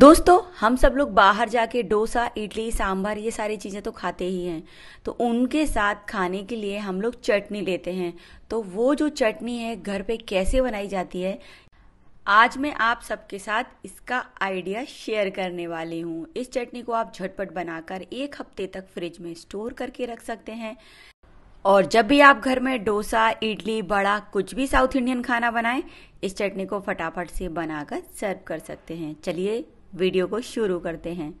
दोस्तों हम सब लोग बाहर जाके डोसा इडली सांभर ये सारी चीज़ें तो खाते ही हैं तो उनके साथ खाने के लिए हम लोग चटनी लेते हैं तो वो जो चटनी है घर पे कैसे बनाई जाती है आज मैं आप सबके साथ इसका आइडिया शेयर करने वाली हूँ इस चटनी को आप झटपट बनाकर एक हफ्ते तक फ्रिज में स्टोर करके रख सकते हैं और जब भी आप घर में डोसा इडली बड़ा कुछ भी साउथ इंडियन खाना बनाएं इस चटनी को फटाफट से बनाकर सर्व कर सकते हैं चलिए वीडियो को शुरू करते हैं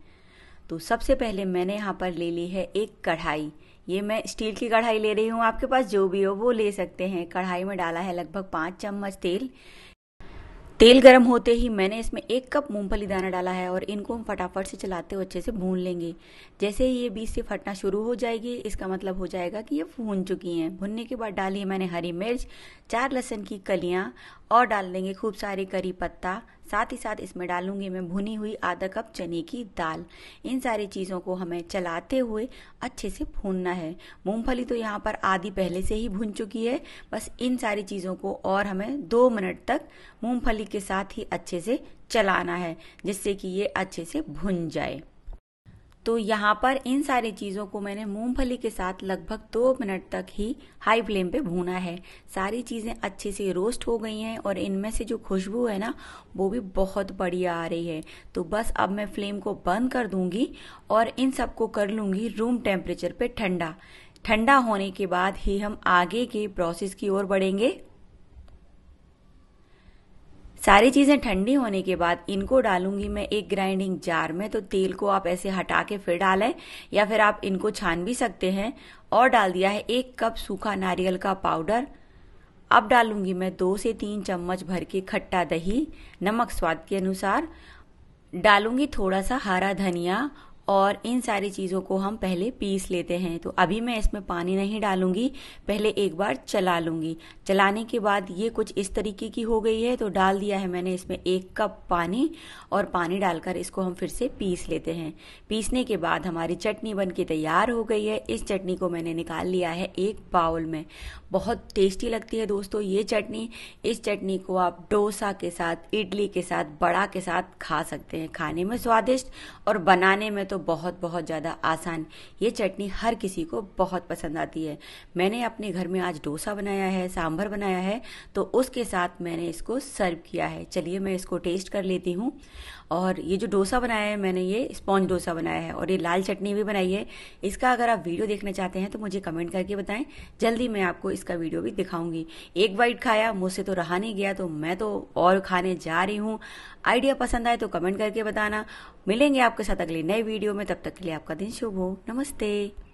तो सबसे पहले मैंने यहाँ पर ले ली है एक कढ़ाई ये मैं स्टील की कढ़ाई ले रही हूँ आपके पास जो भी हो वो ले सकते हैं कढ़ाई में डाला है लगभग पाँच चम्मच तेल तेल गर्म होते ही मैंने इसमें एक कप मूंगफली दाना डाला है और इनको हम फटाफट से चलाते हुए अच्छे से भून लेंगे जैसे ही ये बीज से फटना शुरू हो जाएगी इसका मतलब हो जाएगा कि ये भून चुकी हैं भूनने के बाद डाली है मैंने हरी मिर्च चार लहसुन की कलियां और डाल देंगे खूब सारे करी पत्ता साथ ही साथ इसमें डालूंगी मैं भुनी हुई आधा कप चने की दाल इन सारी चीज़ों को हमें चलाते हुए अच्छे से भूनना है मूंगफली तो यहाँ पर आधी पहले से ही भून चुकी है बस इन सारी चीज़ों को और हमें दो मिनट तक मूंगफली के साथ ही अच्छे से चलाना है जिससे कि ये अच्छे से भुन जाए तो यहाँ पर इन सारी चीज़ों को मैंने मूंगफली के साथ लगभग दो मिनट तक ही हाई फ्लेम पे भूना है सारी चीज़ें अच्छे से रोस्ट हो गई हैं और इनमें से जो खुशबू है ना वो भी बहुत बढ़िया आ रही है तो बस अब मैं फ्लेम को बंद कर दूंगी और इन सबको कर लूँगी रूम टेम्परेचर पर ठंडा ठंडा होने के बाद ही हम आगे के प्रोसेस की ओर बढ़ेंगे सारी चीज़ें ठंडी होने के बाद इनको डालूंगी मैं एक ग्राइंडिंग जार में तो तेल को आप ऐसे हटा के फिर डालें या फिर आप इनको छान भी सकते हैं और डाल दिया है एक कप सूखा नारियल का पाउडर अब डालूंगी मैं दो से तीन चम्मच भर के खट्टा दही नमक स्वाद के अनुसार डालूंगी थोड़ा सा हरा धनिया और इन सारी चीज़ों को हम पहले पीस लेते हैं तो अभी मैं इसमें पानी नहीं डालूंगी पहले एक बार चला लूँगी चलाने के बाद ये कुछ इस तरीके की हो गई है तो डाल दिया है मैंने इसमें एक कप पानी और पानी डालकर इसको हम फिर से पीस लेते हैं पीसने के बाद हमारी चटनी बन के तैयार हो गई है इस चटनी को मैंने निकाल लिया है एक बाउल में बहुत टेस्टी लगती है दोस्तों ये चटनी इस चटनी को आप डोसा के साथ इडली के साथ बड़ा के साथ खा सकते हैं खाने में स्वादिष्ट और बनाने में तो बहुत बहुत ज़्यादा आसान ये चटनी हर किसी को बहुत पसंद आती है मैंने अपने घर में आज डोसा बनाया है सांभर बनाया है तो उसके साथ मैंने इसको सर्व किया है चलिए मैं इसको टेस्ट कर लेती हूँ और ये जो डोसा बनाया है मैंने ये स्पॉन्ज डोसा बनाया है और ये लाल चटनी भी बनाई है इसका अगर आप वीडियो देखना चाहते हैं तो मुझे कमेंट करके बताएं जल्दी मैं आपको इसका वीडियो भी दिखाऊंगी एक बाइट खाया मुझसे तो रहा नहीं गया तो मैं तो और खाने जा रही हूँ आइडिया पसंद आए तो कमेंट करके बताना मिलेंगे आपके साथ अगले नए वीडियो में तब तक के लिए आपका दिन शुभ हो नमस्ते